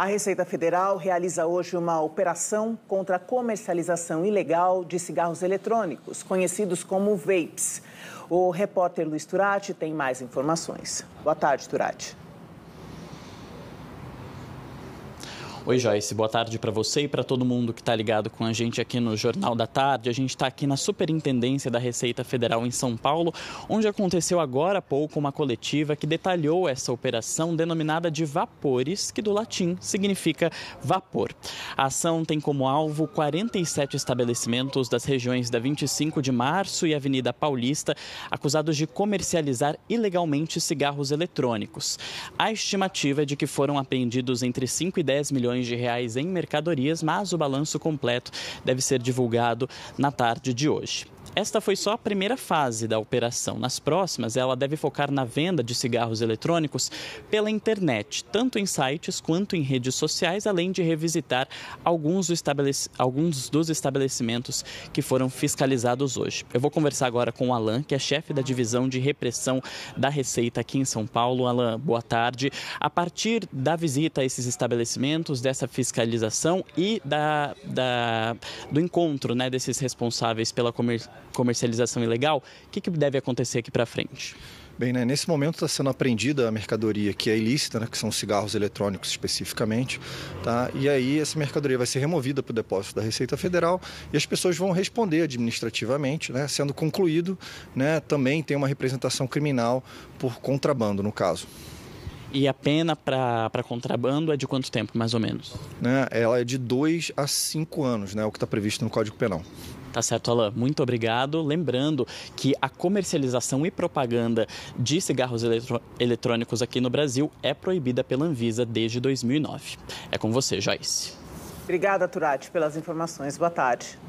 A Receita Federal realiza hoje uma operação contra a comercialização ilegal de cigarros eletrônicos, conhecidos como vapes. O repórter Luiz Turati tem mais informações. Boa tarde, Turati. Oi, Joyce. Boa tarde para você e para todo mundo que está ligado com a gente aqui no Jornal da Tarde. A gente está aqui na Superintendência da Receita Federal em São Paulo, onde aconteceu agora há pouco uma coletiva que detalhou essa operação denominada de vapores, que do latim significa vapor. A ação tem como alvo 47 estabelecimentos das regiões da 25 de Março e Avenida Paulista, acusados de comercializar ilegalmente cigarros eletrônicos. A estimativa é de que foram apreendidos entre 5 e 10 milhões de reais em mercadorias, mas o balanço completo deve ser divulgado na tarde de hoje. Esta foi só a primeira fase da operação. Nas próximas, ela deve focar na venda de cigarros eletrônicos pela internet, tanto em sites quanto em redes sociais, além de revisitar alguns, do estabelec... alguns dos estabelecimentos que foram fiscalizados hoje. Eu vou conversar agora com o Alain, que é chefe da divisão de repressão da Receita aqui em São Paulo. Alain, boa tarde. A partir da visita a esses estabelecimentos, dessa fiscalização e da, da... do encontro né, desses responsáveis pela comercialização, comercialização ilegal, o que, que deve acontecer aqui para frente? Bem, né, nesse momento está sendo apreendida a mercadoria que é ilícita, né, que são cigarros eletrônicos especificamente, tá? e aí essa mercadoria vai ser removida para o depósito da Receita Federal e as pessoas vão responder administrativamente, né, sendo concluído, né, também tem uma representação criminal por contrabando, no caso. E a pena para contrabando é de quanto tempo, mais ou menos? Né, ela é de 2 a 5 anos, né, o que está previsto no Código Penal. Tá certo, Alain. Muito obrigado. Lembrando que a comercialização e propaganda de cigarros eletrônicos aqui no Brasil é proibida pela Anvisa desde 2009. É com você, Joyce. Obrigada, Turati, pelas informações. Boa tarde.